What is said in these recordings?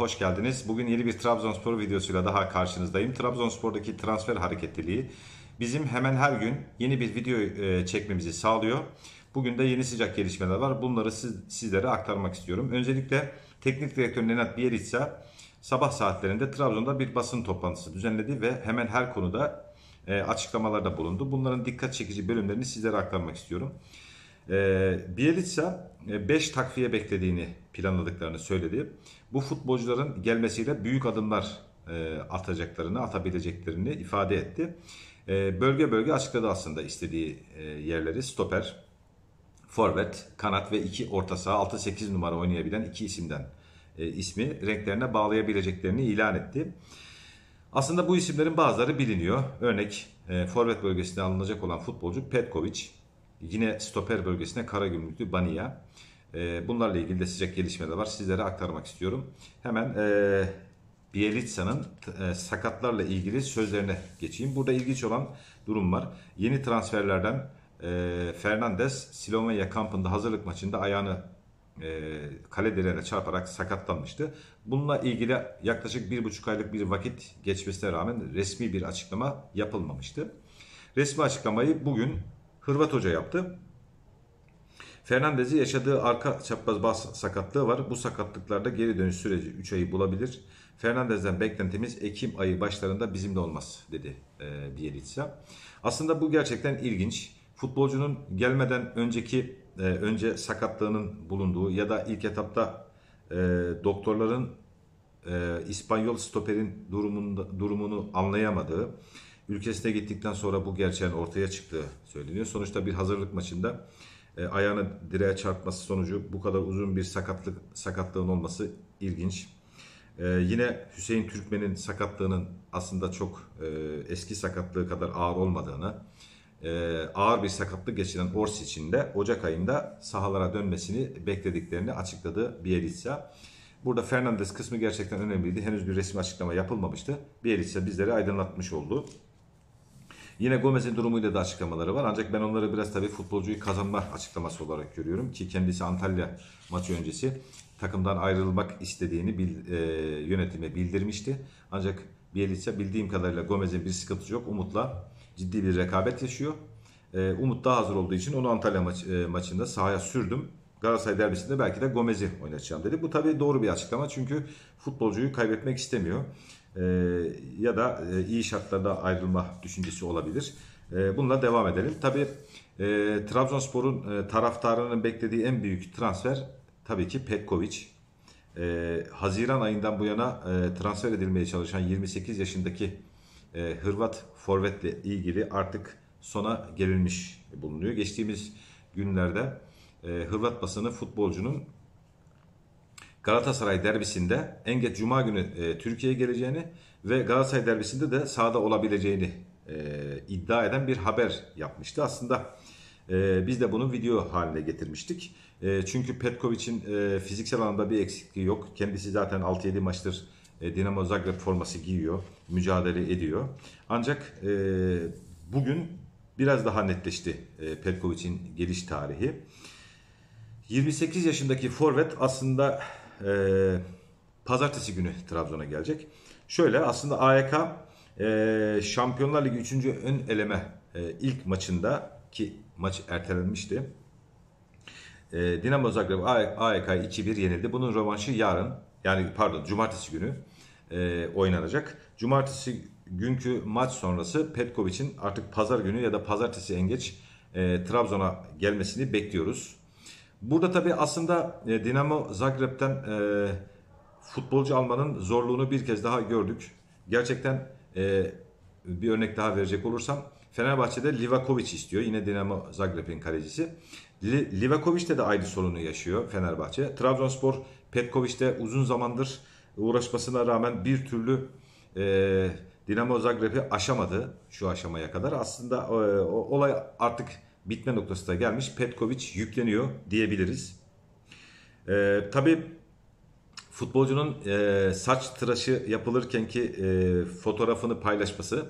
Hoş geldiniz. Bugün yeni bir Trabzonspor videosuyla daha karşınızdayım. Trabzonspor'daki transfer hareketliliği bizim hemen her gün yeni bir video e, çekmemizi sağlıyor. Bugün de yeni sıcak gelişmeler var. Bunları siz, sizlere aktarmak istiyorum. Öncelikle teknik direktör Nenat Bielitsa sabah saatlerinde Trabzon'da bir basın toplantısı düzenledi ve hemen her konuda e, açıklamalarda bulundu. Bunların dikkat çekici bölümlerini sizlere aktarmak istiyorum. Ee, e, Bielitsa 5 takviye beklediğini planladıklarını söyledi. Bu futbolcuların gelmesiyle büyük adımlar e, atacaklarını, atabileceklerini ifade etti. E, bölge bölge açıkladı aslında istediği e, yerleri. Stoper, forvet, kanat ve iki orta saha 6-8 numara oynayabilen iki isimden e, ismi renklerine bağlayabileceklerini ilan etti. Aslında bu isimlerin bazıları biliniyor. Örnek e, forvet bölgesine alınacak olan futbolcu Petkovic, Yine stoper bölgesine Karagümrüklü Baniya. Ee, bunlarla ilgili de sıcak gelişmeler var. Sizlere aktarmak istiyorum. Hemen e, Bielitsa'nın e, sakatlarla ilgili sözlerine geçeyim. Burada ilginç olan durum var. Yeni transferlerden e, Fernandez Slovenya kampında hazırlık maçında ayağını e, kale direğine çarparak sakatlanmıştı. Bununla ilgili yaklaşık bir buçuk aylık bir vakit geçmesine rağmen resmi bir açıklama yapılmamıştı. Resmi açıklamayı bugün Hırvat Hoca yaptı. Fernandez'i yaşadığı arka çapraz bas sakatlığı var. Bu sakatlıklarda geri dönüş süreci 3 ayı bulabilir. Fernandez'den beklentimiz Ekim ayı başlarında bizimde olmaz dedi e, Bielitsa. Aslında bu gerçekten ilginç. Futbolcunun gelmeden önceki e, önce sakatlığının bulunduğu ya da ilk etapta e, doktorların e, İspanyol stoperin durumunda, durumunu anlayamadığı Ülkesine gittikten sonra bu gerçeğin ortaya çıktığı söyleniyor. Sonuçta bir hazırlık maçında e, ayağını direğe çarpması sonucu bu kadar uzun bir sakatlık sakatlığın olması ilginç. E, yine Hüseyin Türkmen'in sakatlığının aslında çok e, eski sakatlığı kadar ağır olmadığını, e, ağır bir sakatlık geçiren Ors için de Ocak ayında sahalara dönmesini beklediklerini açıkladı Bielitsa. Burada Fernandes kısmı gerçekten önemliydi. Henüz bir resmi açıklama yapılmamıştı. Bielitsa bizleri aydınlatmış oldu. Yine Gomez'in durumuyla da açıklamaları var. Ancak ben onları biraz tabii futbolcuyu kazanma açıklaması olarak görüyorum. Ki kendisi Antalya maçı öncesi takımdan ayrılmak istediğini bil, e, yönetime bildirmişti. Ancak Bielitsa bildiğim kadarıyla Gomez'in bir sıkıntısı yok. Umut'la ciddi bir rekabet yaşıyor. E, Umut daha hazır olduğu için onu Antalya maç, e, maçında sahaya sürdüm. Galatasaray derbisinde belki de Gomez'i oynatacağım dedi. Bu tabii doğru bir açıklama çünkü futbolcuyu kaybetmek istemiyor. Ee, ya da e, iyi şartlarda ayrılma düşüncesi olabilir. E, bununla devam edelim. Tabi e, Trabzonspor'un e, taraftarının beklediği en büyük transfer tabii ki Petkovic. Ee, Haziran ayından bu yana e, transfer edilmeye çalışan 28 yaşındaki Hırvat forvetle ilgili artık sona gelinmiş bulunuyor. Geçtiğimiz günlerde Hırvat basını futbolcunun Galatasaray derbisinde en geç cuma günü e, Türkiye'ye geleceğini ve Galatasaray derbisinde de sahada olabileceğini e, iddia eden bir haber yapmıştı. Aslında e, biz de bunu video haline getirmiştik. E, çünkü Petkovic'in e, fiziksel anlamda bir eksikliği yok. Kendisi zaten 6-7 maçtır e, Dinamo Zagreb forması giyiyor, mücadele ediyor. Ancak e, bugün biraz daha netleşti e, Petkovic'in geliş tarihi. 28 yaşındaki forvet aslında e, pazartesi günü Trabzon'a gelecek. Şöyle aslında AYK e, Şampiyonlar Ligi 3. ön eleme e, ilk maçında ki maç ertelenmişti. E, Dinamo Zagreb AYK 2-1 yenildi. Bunun rövanşı yarın yani pardon cumartesi günü e, oynanacak. Cumartesi günkü maç sonrası Petkovic'in artık pazar günü ya da pazartesi en geç e, Trabzon'a gelmesini bekliyoruz. Burada tabi aslında e, Dinamo Zagreb'ten e, futbolcu almanın zorluğunu bir kez daha gördük. Gerçekten e, bir örnek daha verecek olursam Fenerbahçe'de Livakovic istiyor. Yine Dinamo Zagreb'in kalecisi. Livakovic'te de aynı sorunu yaşıyor Fenerbahçe. Trabzonspor Petkovic'te uzun zamandır uğraşmasına rağmen bir türlü e, Dinamo Zagreb'i aşamadı şu aşamaya kadar. Aslında e, olay artık bitme noktasına gelmiş. Petkovic yükleniyor diyebiliriz. E, tabii futbolcunun e, saç tıraşı yapılırken ki e, fotoğrafını paylaşması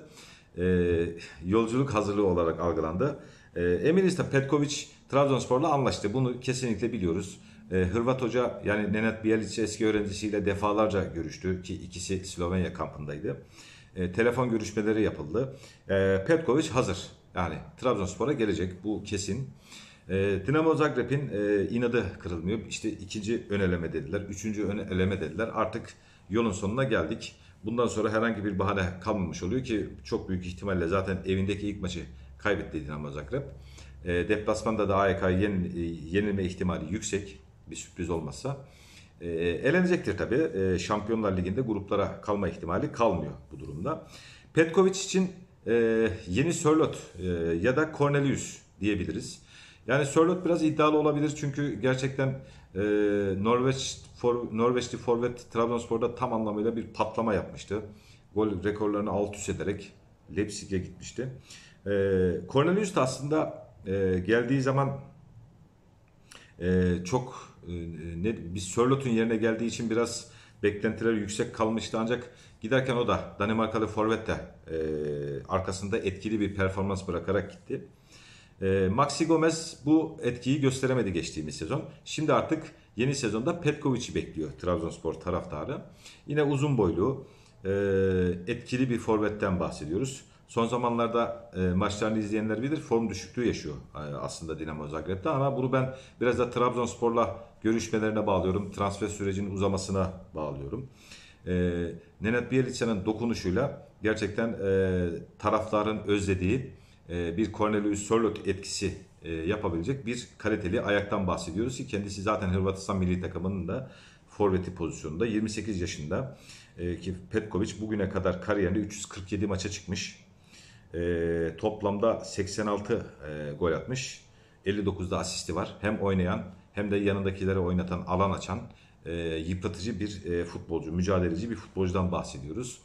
e, yolculuk hazırlığı olarak algılandı. E, eminiz de Petkovic Trabzonspor'la anlaştı. Bunu kesinlikle biliyoruz. E, Hırvat Hoca yani Nenad Bjelic eski öğrencisiyle defalarca görüştü ki ikisi Slovenya kampındaydı. E, telefon görüşmeleri yapıldı. E, Petkovic hazır. Yani Trabzonspor'a gelecek bu kesin. E, Dinamo Zagreb'in e, inadı kırılmıyor. İşte ikinci ön eleme dediler. Üçüncü ön eleme dediler. Artık yolun sonuna geldik. Bundan sonra herhangi bir bahane kalmamış oluyor ki çok büyük ihtimalle zaten evindeki ilk maçı kaybetti Dinamo Zagreb. E, deplasmanda da AYK e yenil, e, yenilme ihtimali yüksek bir sürpriz olmazsa. E, elenecektir tabii. E, Şampiyonlar Ligi'nde gruplara kalma ihtimali kalmıyor bu durumda. Petkovic için ee, yeni Sörlot e, ya da Cornelius diyebiliriz. Yani Sörlot biraz iddialı olabilir çünkü gerçekten e, Norveç for, Norveçli forvet Trabzonspor'da tam anlamıyla bir patlama yapmıştı. Gol rekorlarını alt üst ederek Leipzig'e gitmişti. E, Cornelius da aslında e, geldiği zaman e, çok e, e ne, biz Sörlot'un yerine geldiği için biraz beklentiler yüksek kalmıştı ancak Giderken o da Danimarkalı Forvet de e, arkasında etkili bir performans bırakarak gitti. E, Maxi Gomez bu etkiyi gösteremedi geçtiğimiz sezon. Şimdi artık yeni sezonda Petkovic'i bekliyor Trabzonspor taraftarı. Yine uzun boylu e, etkili bir forvetten bahsediyoruz. Son zamanlarda e, maçlarını izleyenler bilir form düşüklüğü yaşıyor e, aslında Dinamo Zagreb'de ama bunu ben biraz da Trabzonspor'la görüşmelerine bağlıyorum. Transfer sürecinin uzamasına bağlıyorum e, Nenad Bielica'nın dokunuşuyla gerçekten e, taraftarın özlediği e, bir Cornelius Sörlot etkisi e, yapabilecek bir kaliteli ayaktan bahsediyoruz ki kendisi zaten Hırvatistan milli takımının da forveti pozisyonunda 28 yaşında e, ki Petkovic bugüne kadar kariyerinde 347 maça çıkmış. E, toplamda 86 e, gol atmış. 59'da asisti var. Hem oynayan hem de yanındakilere oynatan, alan açan e, yıpratıcı bir e, futbolcu, mücadeleci bir futbolcudan bahsediyoruz.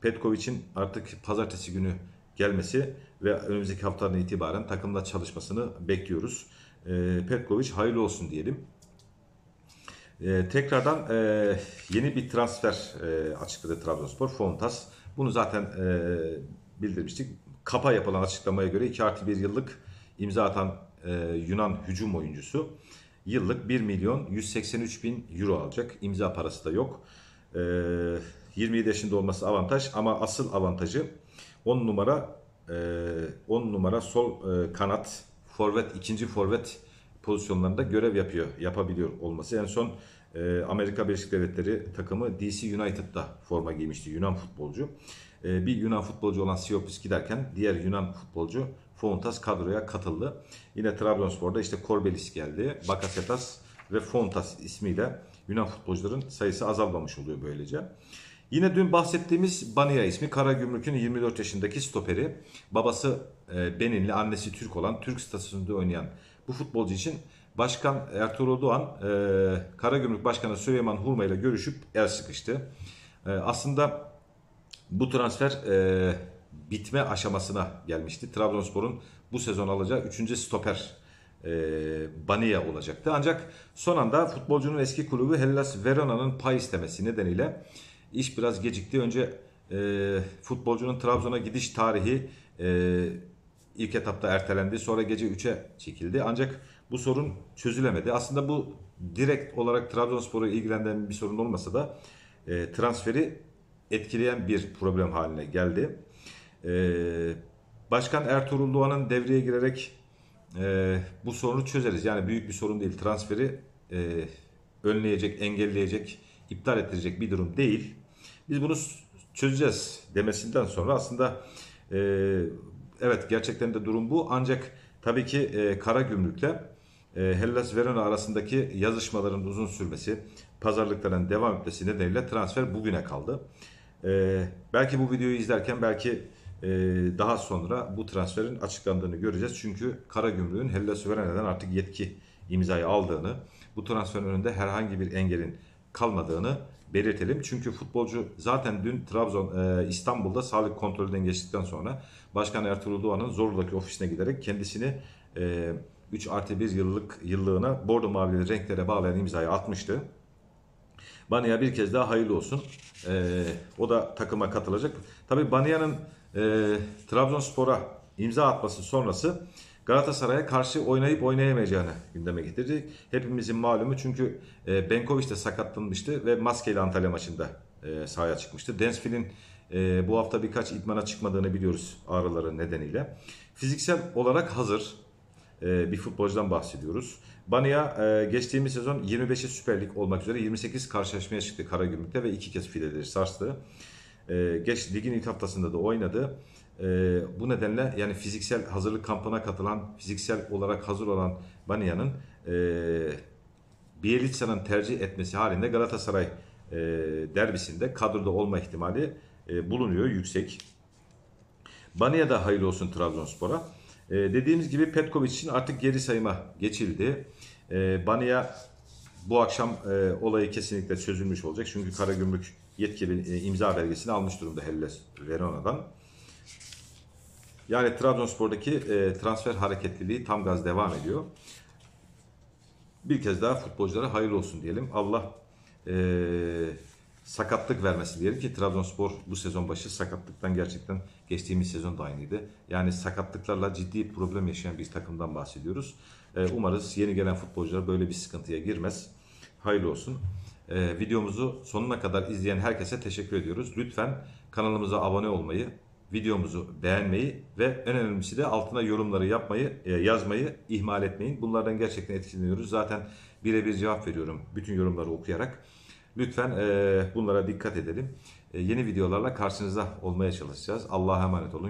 Petkovic'in artık pazartesi günü gelmesi ve önümüzdeki haftadan itibaren takımda çalışmasını bekliyoruz. E, Petkovic hayırlı olsun diyelim. E, tekrardan e, yeni bir transfer e, açıkladı Trabzonspor. Fontas. Bunu zaten e, bildirmiştik. Kapa yapılan açıklamaya göre 2 artı 1 yıllık imza atan e, Yunan hücum oyuncusu yıllık 1 milyon 183 bin euro alacak. İmza parası da yok. E, ee, 27 yaşında olması avantaj ama asıl avantajı 10 numara 10 e, numara sol e, kanat forvet ikinci forvet pozisyonlarında görev yapıyor, yapabiliyor olması. En son e, Amerika Birleşik Devletleri takımı DC United'da forma giymişti Yunan futbolcu. E, bir Yunan futbolcu olan Siopis giderken diğer Yunan futbolcu Fontas kadroya katıldı. Yine Trabzonspor'da işte Korbelis geldi, Bakasetas ve Fontas ismiyle Yunan futbolcuların sayısı azalmamış oluyor böylece. Yine dün bahsettiğimiz Bania ismi Karagümrük'ün 24 yaşındaki stoperi. Babası e, Beninli, annesi Türk olan, Türk statüsünde oynayan bu futbolcu için Başkan Ertuğrul Doğan e, Karagümrük Başkanı Süleyman Hurma ile görüşüp el sıkıştı. E, aslında bu transfer e, bitme aşamasına gelmişti. Trabzonspor'un bu sezon alacağı 3. stoper e, Bania olacaktı. Ancak son anda futbolcunun eski kulübü Hellas Verona'nın pay istemesi nedeniyle iş biraz gecikti. Önce e, futbolcunun Trabzon'a gidiş tarihi e, ilk etapta ertelendi. Sonra gece 3'e çekildi. Ancak bu sorun çözülemedi. Aslında bu direkt olarak Trabzonspor'u ilgilendiren bir sorun olmasa da e, transferi etkileyen bir problem haline geldi. E, Başkan Ertuğrul Doğan'ın devreye girerek e, bu sorunu çözeriz. Yani büyük bir sorun değil. Transferi e, önleyecek, engelleyecek, iptal ettirecek bir durum değil. Biz bunu çözeceğiz demesinden sonra aslında e, Evet gerçekten de durum bu. Ancak tabii ki e, kara gümrükle e, Hellas Verona arasındaki yazışmaların uzun sürmesi, pazarlıkların devam etmesi nedeniyle transfer bugüne kaldı. E, belki bu videoyu izlerken belki e, daha sonra bu transferin açıklandığını göreceğiz. Çünkü kara gümrüğün Hellas Verona'dan artık yetki imzayı aldığını, bu transferin önünde herhangi bir engelin kalmadığını belirtelim. Çünkü futbolcu zaten dün Trabzon e, İstanbul'da sağlık kontrolünden geçtikten sonra Başkan Ertuğrul Doğan'ın Zorlu'daki ofisine giderek kendisini e, 3 artı 1 yıllık yıllığına bordo mavi renklere bağlayan imzayı atmıştı. Banya bir kez daha hayırlı olsun. E, o da takıma katılacak. Tabi Banya'nın e, Trabzonspor'a imza atması sonrası Galatasaray'a karşı oynayıp oynayamayacağını gündeme getirdi. Hepimizin malumu çünkü e, Benkoviç de sakatlanmıştı ve maskeyle Antalya maçında e, sahaya çıkmıştı. Densfil'in e, bu hafta birkaç idmana çıkmadığını biliyoruz ağrıları nedeniyle. Fiziksel olarak hazır e, bir futbolcudan bahsediyoruz. Bania geçtiğimiz sezon 25'i Süper Lig olmak üzere 28 karşılaşmaya çıktı Karagümrük'te ve iki kez fileleri sarstı. geç ligin ilk haftasında da oynadı. Ee, bu nedenle yani fiziksel hazırlık kampına katılan, fiziksel olarak hazır olan Banya'nın e, Bielitsa'nın tercih etmesi halinde Galatasaray e, derbisinde kadroda olma ihtimali e, bulunuyor yüksek. Banya da hayırlı olsun Trabzonspor'a. E, dediğimiz gibi Petkovic için artık geri sayıma geçildi. E, Banya bu akşam e, olayı kesinlikle çözülmüş olacak. Çünkü Karagümrük yetkili e, imza belgesini almış durumda Helles Verona'dan. Yani Trabzonspor'daki e, transfer hareketliliği tam gaz devam ediyor. Bir kez daha futbolculara hayırlı olsun diyelim. Allah e, sakatlık vermesi diyelim ki Trabzonspor bu sezon başı sakatlıktan gerçekten geçtiğimiz sezon da aynıydı. Yani sakatlıklarla ciddi problem yaşayan bir takımdan bahsediyoruz. E, umarız yeni gelen futbolcular böyle bir sıkıntıya girmez. Hayırlı olsun. E, videomuzu sonuna kadar izleyen herkese teşekkür ediyoruz. Lütfen kanalımıza abone olmayı, videomuzu beğenmeyi ve en önemlisi de altına yorumları yapmayı, e, yazmayı ihmal etmeyin. Bunlardan gerçekten etkileniyoruz. Zaten birebir cevap veriyorum bütün yorumları okuyarak. Lütfen e, bunlara dikkat edelim. E, yeni videolarla karşınızda olmaya çalışacağız. Allah'a emanet olun.